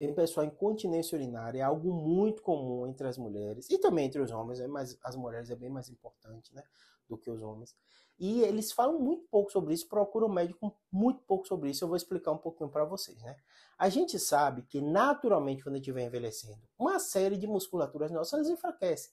em pessoal, incontinência urinária é algo muito comum entre as mulheres e também entre os homens, é mas as mulheres é bem mais importante, né, do que os homens. E eles falam muito pouco sobre isso, procuram médico muito pouco sobre isso. Eu vou explicar um pouquinho para vocês, né? A gente sabe que naturalmente quando a gente vem envelhecendo, uma série de musculaturas nossas enfraquece.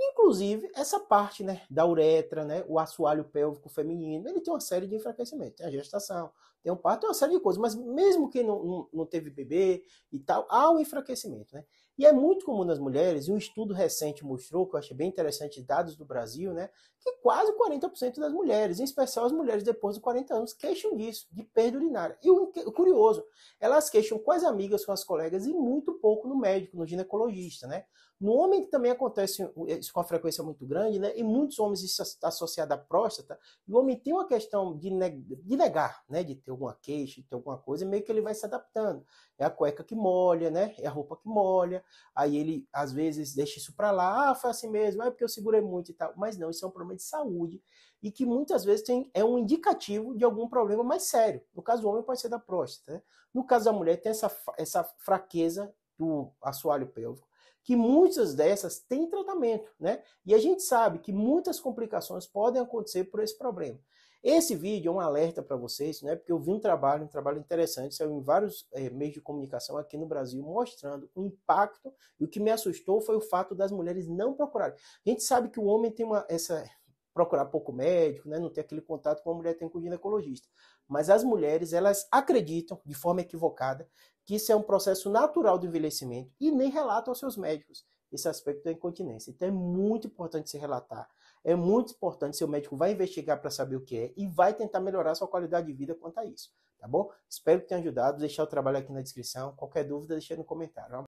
Inclusive essa parte, né, da uretra, né, o assoalho pélvico feminino, ele tem uma série de enfraquecimento. Tem a gestação, tem um parto, uma série de coisas, mas mesmo quem não, não, teve bebê e tal, há um enfraquecimento, né? E é muito comum nas mulheres, e um estudo recente mostrou, que eu achei bem interessante, dados do Brasil, né? Que quase 40% das mulheres, em especial as mulheres depois dos 40 anos, queixam disso, de perda urinária. E o, o curioso, elas queixam com as amigas, com as colegas, e muito pouco no médico, no ginecologista, né? No homem também acontece isso com a frequência muito grande, né? E muitos homens isso associado à próstata, o homem tem uma questão de, neg de negar, né? De ter tem alguma queixa, tem alguma coisa, meio que ele vai se adaptando. É a cueca que molha, né? É a roupa que molha. Aí ele, às vezes, deixa isso para lá, ah, foi assim mesmo, é porque eu segurei muito e tal. Mas não, isso é um problema de saúde e que muitas vezes tem, é um indicativo de algum problema mais sério. No caso do homem, pode ser da próstata. Né? No caso da mulher, tem essa, essa fraqueza do assoalho pélvico que muitas dessas têm tratamento, né? E a gente sabe que muitas complicações podem acontecer por esse problema. Esse vídeo é um alerta para vocês, né? Porque eu vi um trabalho, um trabalho interessante, saiu em vários é, meios de comunicação aqui no Brasil, mostrando o impacto. E o que me assustou foi o fato das mulheres não procurarem. A gente sabe que o homem tem uma, essa procurar pouco médico, né? não ter aquele contato com a mulher tem com o ginecologista. Mas as mulheres, elas acreditam, de forma equivocada, que isso é um processo natural do envelhecimento e nem relatam aos seus médicos esse aspecto da incontinência. Então é muito importante se relatar. É muito importante seu médico vai investigar para saber o que é e vai tentar melhorar sua qualidade de vida quanto a isso, tá bom? Espero que tenha ajudado. Deixar o trabalho aqui na descrição. Qualquer dúvida, deixa no comentário.